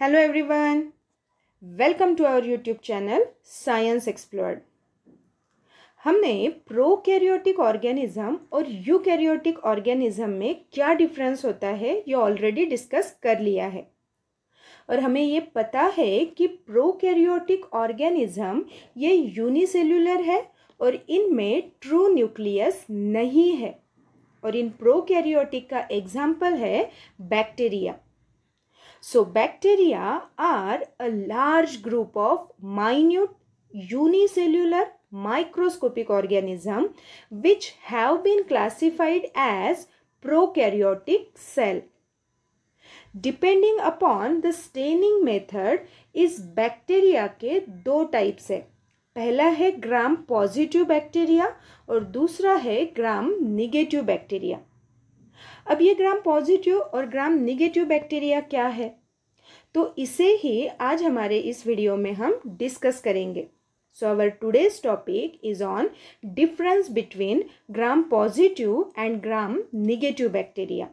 Hello everyone welcome to our YouTube channel science explored हमने prokaryotic organism और eukaryotic organism में क्या difference होता है ये ऑलरेडी डिस्कस कर लिया है और हमें ये पता है कि प्रोकैरियोटिक ऑर्गेनिज्म ये यूनिसेल्युलर है और इनमें ट्रू न्यूक्लियस नहीं है और इन प्रोकैरियोटिक का एग्जाम्पल है bacteria So bacteria are a large group of minute unicellular microscopic organism which have been classified as prokaryotic cell. Depending upon the staining method इस बैक्टीरिया के दो टाइप्स है पहला है ग्राम पॉजिटिव बैक्टीरिया और दूसरा है ग्राम निगेटिव बैक्टीरिया अब ये ग्राम पॉजिटिव और ग्राम निगेटिव बैक्टीरिया क्या है तो इसे ही आज हमारे इस वीडियो में हम डिस्कस करेंगे so our today's topic is on difference between gram positive and gram negative bacteria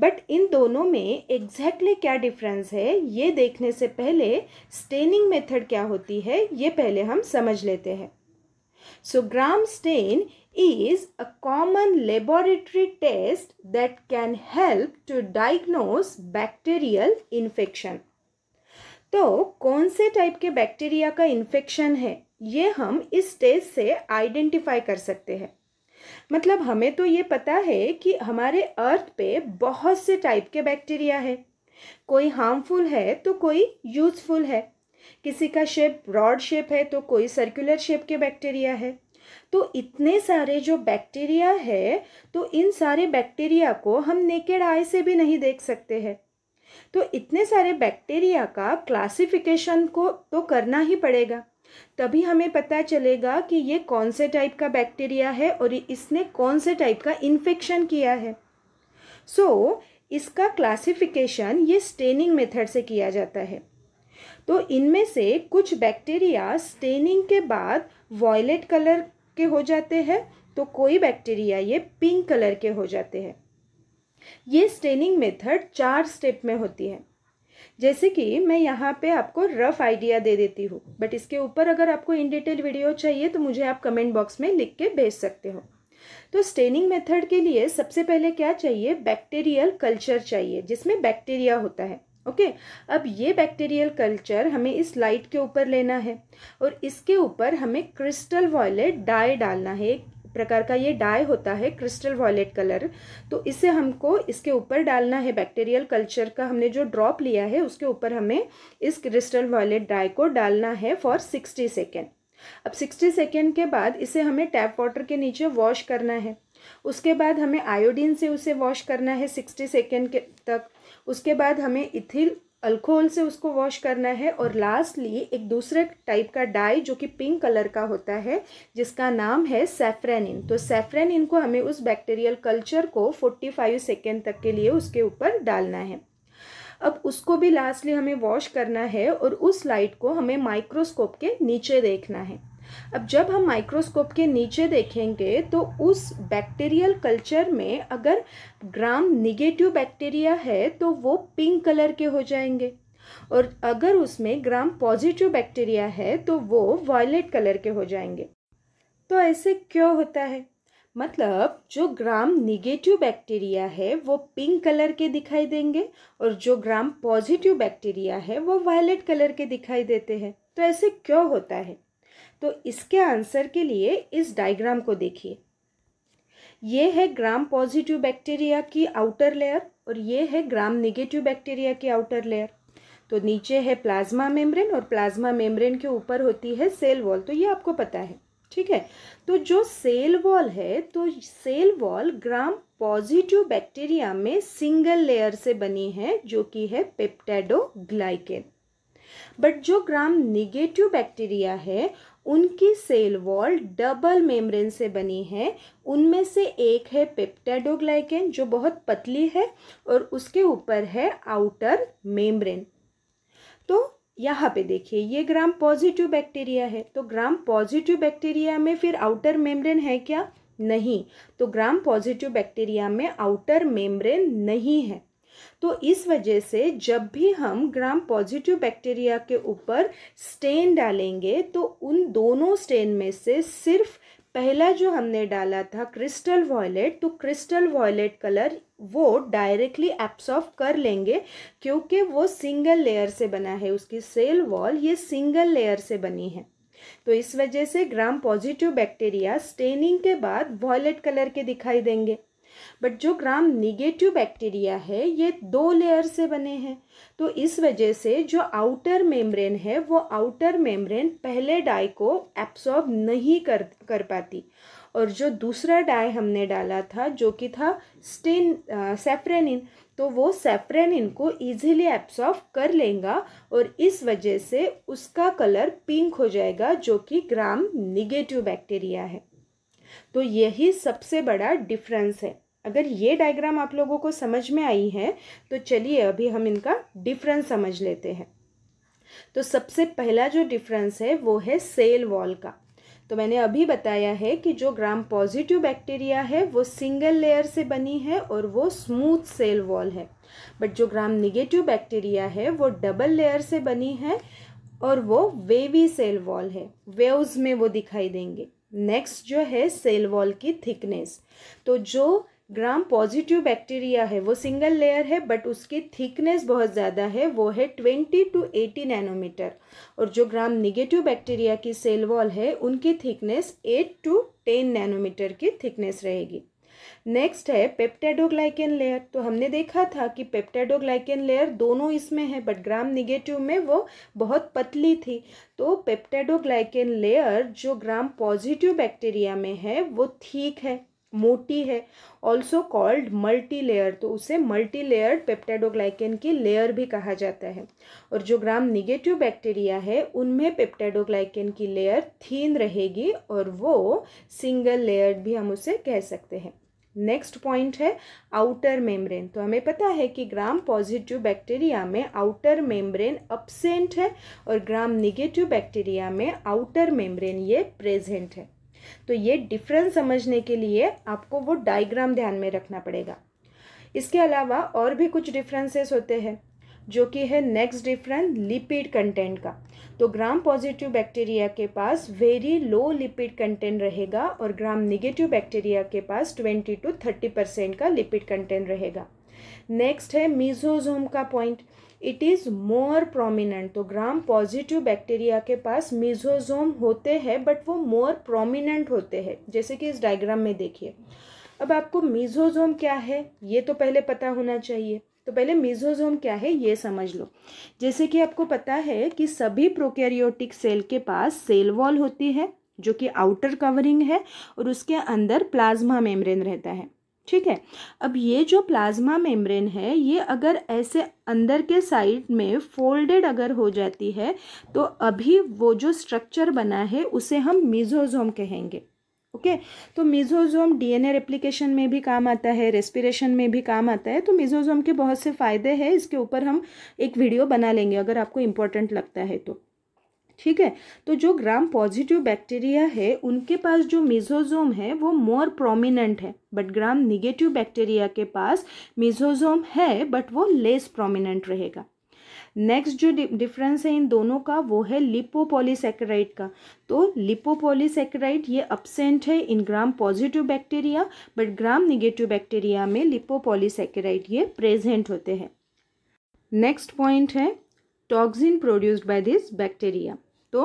but इन दोनों में एग्जैक्टली exactly क्या डिफरेंस है ये देखने से पहले स्टेनिंग मेथड क्या होती है ये पहले हम समझ लेते हैं So gram stain is a common laboratory test that can help to diagnose bacterial infection. तो कौन से टाइप के बैक्टीरिया का इन्फेक्शन है ये हम इस टेस्ट से आइडेंटिफाई कर सकते हैं मतलब हमें तो ये पता है कि हमारे अर्थ पे बहुत से टाइप के बैक्टीरिया है कोई हार्मफुल है तो कोई यूज़फुल है किसी का शेप ब्रॉड शेप है तो कोई सर्कुलर शेप के बैक्टीरिया है तो इतने सारे जो बैक्टीरिया है तो इन सारे बैक्टीरिया को हम नेकेड आई से भी नहीं देख सकते हैं तो इतने सारे बैक्टीरिया का क्लासिफिकेशन को तो करना ही पड़ेगा तभी हमें पता चलेगा कि ये कौन से टाइप का बैक्टीरिया है और इसने कौन से टाइप का इन्फेक्शन किया है सो so, इसका क्लासिफिकेशन ये स्टेनिंग मेथड से किया जाता है तो इनमें से कुछ बैक्टीरिया स्टेनिंग के बाद वॉयलेट कलर के हो जाते हैं तो कोई बैक्टीरिया ये पिंक कलर के हो जाते हैं ये स्टेनिंग मेथड चार स्टेप में होती है जैसे कि मैं यहाँ पे आपको रफ आइडिया दे देती हूँ बट इसके ऊपर अगर आपको इन डिटेल वीडियो चाहिए तो मुझे आप कमेंट बॉक्स में लिख के भेज सकते हो तो स्टेनिंग मेथड के लिए सबसे पहले क्या चाहिए बैक्टीरियल कल्चर चाहिए जिसमें बैक्टीरिया होता है ओके अब ये बैक्टीरियल कल्चर हमें इस लाइट के ऊपर लेना है और इसके ऊपर हमें क्रिस्टल वॉयलेट डाई डालना है एक प्रकार का ये डाई होता है क्रिस्टल वॉयलेट कलर तो इसे हमको इसके ऊपर डालना है बैक्टीरियल कल्चर का हमने जो ड्रॉप लिया है उसके ऊपर हमें इस क्रिस्टल वॉयलेट डाई को डालना है फॉर सिक्सटी सेकेंड अब सिक्सटी सेकेंड के बाद इसे हमें टैप वाटर के नीचे वॉश करना है उसके बाद हमें आयोडीन से उसे वॉश करना है सिक्सटी सेकेंड के तक उसके बाद हमें इथिल अल्कोहल से उसको वॉश करना है और लास्टली एक दूसरे टाइप का डाई जो कि पिंक कलर का होता है जिसका नाम है सेफ्रेनिन तो सेफ्रेनिन को हमें उस बैक्टीरियल कल्चर को 45 सेकेंड तक के लिए उसके ऊपर डालना है अब उसको भी लास्टली हमें वॉश करना है और उस लाइट को हमें माइक्रोस्कोप के नीचे देखना है अब जब हम माइक्रोस्कोप के नीचे देखेंगे तो उस बैक्टीरियल कल्चर में अगर ग्राम निगेटिव बैक्टीरिया है तो वो पिंक कलर के हो जाएंगे और अगर उसमें ग्राम पॉजिटिव बैक्टीरिया है तो वो वॉयलेट कलर के हो जाएंगे तो ऐसे क्यों होता है मतलब जो ग्राम निगेटिव बैक्टीरिया है वो पिंक कलर के दिखाई देंगे और जो ग्राम पॉजिटिव बैक्टीरिया है वो वायलेट कलर के दिखाई देते हैं तो ऐसे क्यों होता है तो इसके आंसर के लिए इस डायग्राम को देखिए ये है ग्राम पॉजिटिव बैक्टीरिया की आउटर लेयर और ये है ग्राम नेगेटिव बैक्टीरिया की आउटर लेयर तो नीचे है प्लाज्मा मेम्ब्रेन और प्लाज्मा मेम्ब्रेन के ऊपर होती है सेल वॉल तो ये आपको पता है ठीक है तो जो सेल वॉल है तो cell wall gram positive bacteria में सिंगल लेयर से बनी है जो कि है पेप्टेडो ग्लाइकेन बट जो ग्राम निगेटिव बैक्टीरिया है उनकी सेल वॉल डबल मेम्ब्रेन से बनी है उनमें से एक है पेप्टाडोग्लाइकेन जो बहुत पतली है और उसके ऊपर है आउटर मेम्ब्रेन तो यहाँ पे देखिए ये ग्राम पॉजिटिव बैक्टीरिया है तो ग्राम पॉजिटिव बैक्टीरिया में फिर आउटर मेम्ब्रेन है क्या नहीं तो ग्राम पॉजिटिव बैक्टीरिया में आउटर मेम्ब्रेन नहीं है तो इस वजह से जब भी हम ग्राम पॉजिटिव बैक्टीरिया के ऊपर स्टेन डालेंगे तो उन दोनों स्टेन में से सिर्फ पहला जो हमने डाला था क्रिस्टल वॉयलेट तो क्रिस्टल वॉयलेट कलर वो डायरेक्टली एब्सॉर्व कर लेंगे क्योंकि वो सिंगल लेयर से बना है उसकी सेल वॉल ये सिंगल लेयर से बनी है तो इस वजह से ग्राम पॉजिटिव बैक्टीरिया स्टेनिंग के बाद वॉयलेट कलर के दिखाई देंगे बट जो ग्राम निगेटिव बैक्टीरिया है ये दो लेयर से बने हैं तो इस वजह से जो आउटर मेम्ब्रेन है वो आउटर मेम्ब्रेन पहले डाई को एब्सॉर्ब नहीं कर कर पाती और जो दूसरा डाई हमने डाला था जो कि था स्टेन सेफ्रेनिन तो वो सेफ्रेनिन को इजीली एब्सॉर्ब कर लेगा और इस वजह से उसका कलर पिंक हो जाएगा जो कि ग्राम निगेटिव बैक्टीरिया है तो यही सबसे बड़ा डिफरेंस है अगर ये डायग्राम आप लोगों को समझ में आई है तो चलिए अभी हम इनका डिफरेंस समझ लेते हैं तो सबसे पहला जो डिफरेंस है वो है सेल वॉल का तो मैंने अभी बताया है कि जो ग्राम पॉजिटिव बैक्टीरिया है वो सिंगल लेयर से बनी है और वो स्मूथ सेल वॉल है बट जो ग्राम निगेटिव बैक्टीरिया है वो डबल लेयर से बनी है और वो वेवी सेल वॉल है वेव्स में वो दिखाई देंगे नेक्स्ट जो है सेल वॉल की थिकनेस तो जो ग्राम पॉजिटिव बैक्टीरिया है वो सिंगल लेयर है बट उसकी थिकनेस बहुत ज़्यादा है वो है ट्वेंटी टू एटी नैनोमीटर और जो ग्राम निगेटिव बैक्टीरिया की सेल वॉल है उनकी thickness eight to ten nanometre की थिकनेस रहेगी नेक्स्ट है पेप्टेडोग्लाइकेन लेयर तो हमने देखा था कि पेप्टेडोग्लाइकेन लेयर दोनों इसमें है बट ग्राम निगेटिव में वो बहुत पतली थी तो पेप्टेडोग्लाइकेन लेयर जो ग्राम पॉजिटिव बैक्टीरिया में है वो ठीक है मोटी है ऑल्सो कॉल्ड मल्टी लेयर तो उसे मल्टी लेयर्ड पेप्टाइडोग्लाइकन की लेयर भी कहा जाता है और जो ग्राम निगेटिव बैक्टीरिया है उनमें पेप्टाइडोग्लाइकन की लेयर थीन रहेगी और वो सिंगल लेयर्ड भी हम उसे कह सकते हैं नेक्स्ट पॉइंट है आउटर मेम्ब्रेन तो हमें पता है कि ग्राम पॉजिटिव बैक्टीरिया में आउटर मेम्ब्रेन अपसेंट है और ग्राम निगेटिव बैक्टीरिया में आउटर मेम्ब्रेन ये प्रेजेंट है तो ये डिफरेंस समझने के लिए आपको वो डायग्राम ध्यान में रखना पड़ेगा इसके अलावा और भी कुछ डिफरेंसेस होते हैं जो कि है नेक्स्ट डिफरेंस लिपिड कंटेंट का तो ग्राम पॉजिटिव बैक्टीरिया के पास वेरी लो लिपिड कंटेंट रहेगा और ग्राम निगेटिव बैक्टीरिया के पास ट्वेंटी टू थर्टी परसेंट का लिपिड कंटेंट रहेगा नेक्स्ट है मीजोजोम का point it is more prominent तो ग्राम पॉजिटिव बैक्टीरिया के पास मीजोजोम होते हैं बट वो मोर प्रोमिनेंट होते हैं जैसे कि इस डायग्राम में देखिए अब आपको मीजोजोम क्या है ये तो पहले पता होना चाहिए तो पहले मीजोजोम क्या है ये समझ लो जैसे कि आपको पता है कि सभी प्रोकैरियोटिक सेल के पास सेल वॉल होती है जो कि आउटर कवरिंग है और उसके अंदर प्लाज्मा मेम्ब्रेन रहता है ठीक है अब ये जो प्लाज्मा मेम्ब्रेन है ये अगर ऐसे अंदर के साइड में फोल्डेड अगर हो जाती है तो अभी वो जो स्ट्रक्चर बना है उसे हम मिजोजोम कहेंगे ओके okay? तो मिजोजोम डीएनए रेप्लिकेशन में भी काम आता है रेस्पिरेशन में भी काम आता है तो मिजोजोम के बहुत से फ़ायदे हैं इसके ऊपर हम एक वीडियो बना लेंगे अगर आपको इम्पोर्टेंट लगता है तो ठीक है तो जो ग्राम पॉजिटिव बैक्टीरिया है उनके पास जो मिजोजोम है वो मोर प्रोमिनेंट है बट ग्राम निगेटिव बैक्टीरिया के पास मिजोजोम है बट वो लेस प्रोमिनेंट रहेगा नेक्स्ट जो डिफरेंस है इन दोनों का वो है लिपोपोलीसेकेराइट का तो लिपोपोलीसेकेराइट ये अपसेंट है in gram positive bacteria but gram negative bacteria में लिपोपोलीसेकेराइट ये प्रेजेंट होते हैं नेक्स्ट पॉइंट है toxin produced by this bacteria तो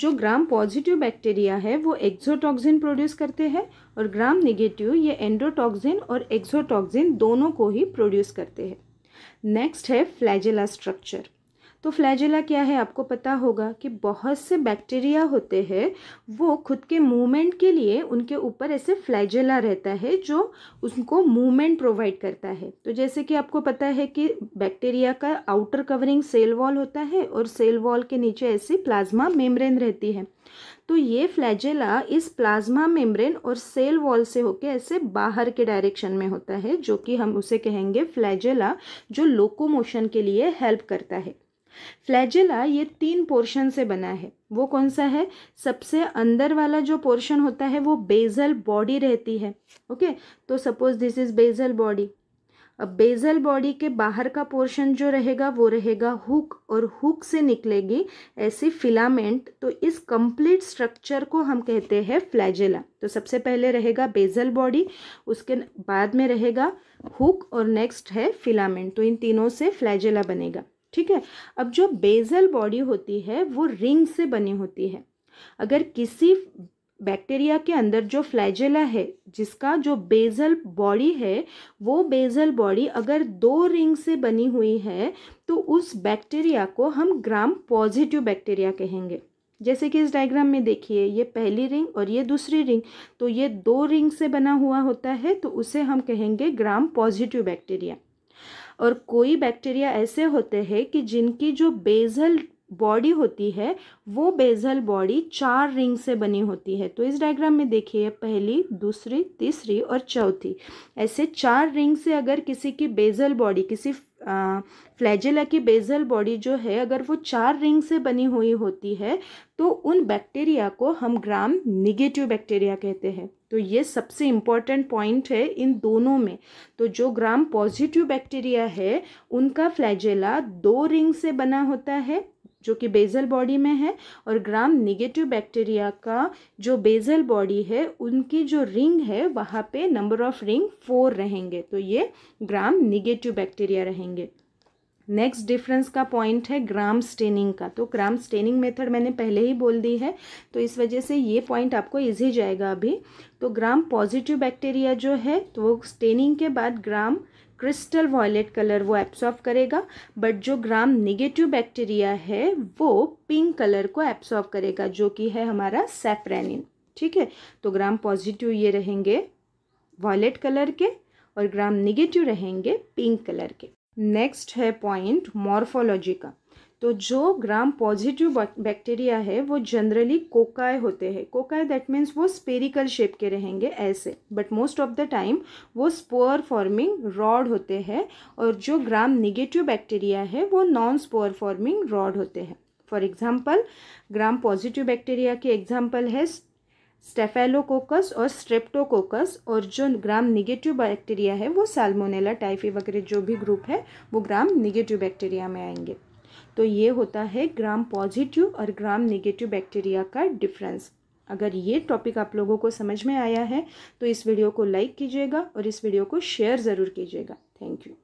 जो ग्राम पॉजिटिव बैक्टीरिया है वो एक्जोटॉक्सिन प्रोड्यूस करते हैं और ग्राम नेगेटिव ये एंडोटॉक्सिन और एक्जोटॉक्सिन दोनों को ही प्रोड्यूस करते हैं नेक्स्ट है फ्लैजेला स्ट्रक्चर तो फ्लैजिला क्या है आपको पता होगा कि बहुत से बैक्टीरिया होते हैं वो खुद के मूवमेंट के लिए उनके ऊपर ऐसे फ्लैजिला रहता है जो उनको मूवमेंट प्रोवाइड करता है तो जैसे कि आपको पता है कि बैक्टीरिया का आउटर कवरिंग सेल वॉल होता है और सेल वॉल के नीचे ऐसी प्लाज्मा मेम्ब्रेन रहती है तो ये फ्लैजेला इस प्लाज्मा मेम्ब्रेन और सेल वॉल से होके ऐसे बाहर के डायरेक्शन में होता है जो कि हम उसे कहेंगे फ्लैजेला जो लोकोमोशन के लिए हेल्प करता है फ्लैजिला ये तीन पोर्शन से बना है वो कौन सा है सबसे अंदर वाला जो पोर्शन होता है वो बेजल बॉडी रहती है ओके तो suppose this is basal body अब बेजल बॉडी के बाहर का पोर्शन जो रहेगा वो रहेगा हुक और हुक से निकलेगी ऐसी फिलामेंट तो इस कंप्लीट स्ट्रक्चर को हम कहते हैं फ्लैजेला तो सबसे पहले रहेगा बेजल बॉडी उसके बाद में रहेगा हुक और नेक्स्ट है फिलामेंट तो इन तीनों से फ्लैजेला बनेगा ठीक है अब जो बेजल बॉडी होती है वो रिंग से बनी होती है अगर किसी बैक्टीरिया के अंदर जो फ्लैजेला है जिसका जो बेजल बॉडी है वो बेजल बॉडी अगर दो रिंग से बनी हुई है तो उस बैक्टीरिया को हम ग्राम पॉजिटिव बैक्टीरिया कहेंगे जैसे कि इस डायग्राम में देखिए ये पहली रिंग और ये दूसरी रिंग तो ये दो रिंग से बना हुआ होता है तो उसे हम कहेंगे ग्राम पॉजिटिव बैक्टीरिया और कोई बैक्टीरिया ऐसे होते हैं कि जिनकी जो बेजल बॉडी होती है वो बेजल बॉडी चार रिंग से बनी होती है तो इस डायग्राम में देखिए पहली दूसरी तीसरी और चौथी ऐसे चार रिंग से अगर किसी की बेजल बॉडी किसी फ्लैजेला की बेजल बॉडी जो है अगर वो चार रिंग से बनी हुई होती है तो उन बैक्टीरिया को हम ग्राम निगेटिव बैक्टीरिया कहते हैं तो ये सबसे इम्पॉर्टेंट पॉइंट है इन दोनों में तो जो ग्राम पॉजिटिव बैक्टीरिया है उनका फ्लैजेला दो रिंग से बना होता है जो कि बेजल बॉडी में है और ग्राम निगेटिव बैक्टीरिया का जो बेजल बॉडी है उनकी जो रिंग है वहाँ पे नंबर ऑफ रिंग फोर रहेंगे तो ये ग्राम निगेटिव बैक्टीरिया रहेंगे नेक्स्ट डिफरेंस का पॉइंट है ग्राम स्टेनिंग का तो ग्राम स्टेनिंग मेथड मैंने पहले ही बोल दी है तो इस वजह से ये पॉइंट आपको इजी जाएगा अभी तो ग्राम पॉजिटिव बैक्टीरिया जो है तो वो स्टेनिंग के बाद ग्राम क्रिस्टल वॉयलेट कलर वो एब्सॉर्ब करेगा बट जो ग्राम निगेटिव बैक्टीरिया है वो पिंक कलर को एब्सॉर्ब करेगा जो कि है हमारा सेफ्रेनिन ठीक है तो ग्राम पॉजिटिव ये रहेंगे वॉयलेट कलर के और ग्राम निगेटिव रहेंगे पिंक कलर के नेक्स्ट है पॉइंट मॉर्फोलॉजी का तो जो ग्राम पॉजिटिव बैक्टीरिया है वो जनरली कोकाय होते हैं कोकाय दैट मीन्स वो स्पेरिकल शेप के रहेंगे ऐसे but most of the time वो स्पोअर फॉर्मिंग रॉड होते हैं और जो ग्राम निगेटिव बैक्टीरिया है वो नॉन स्पोअर फॉर्मिंग रॉड होते हैं for example gram positive bacteria के एग्जाम्पल है स्टेफेलोकोकस और स्ट्रेप्टोकोकस और जो ग्राम निगेटिव बैक्टीरिया है वो साल्मोनेला टाइफी वगैरह जो भी ग्रुप है वो ग्राम निगेटिव बैक्टीरिया में आएंगे तो ये होता है ग्राम पॉजिटिव और ग्राम नेगेटिव बैक्टीरिया का डिफरेंस अगर ये टॉपिक आप लोगों को समझ में आया है तो इस वीडियो को लाइक कीजिएगा और इस वीडियो को शेयर ज़रूर कीजिएगा थैंक यू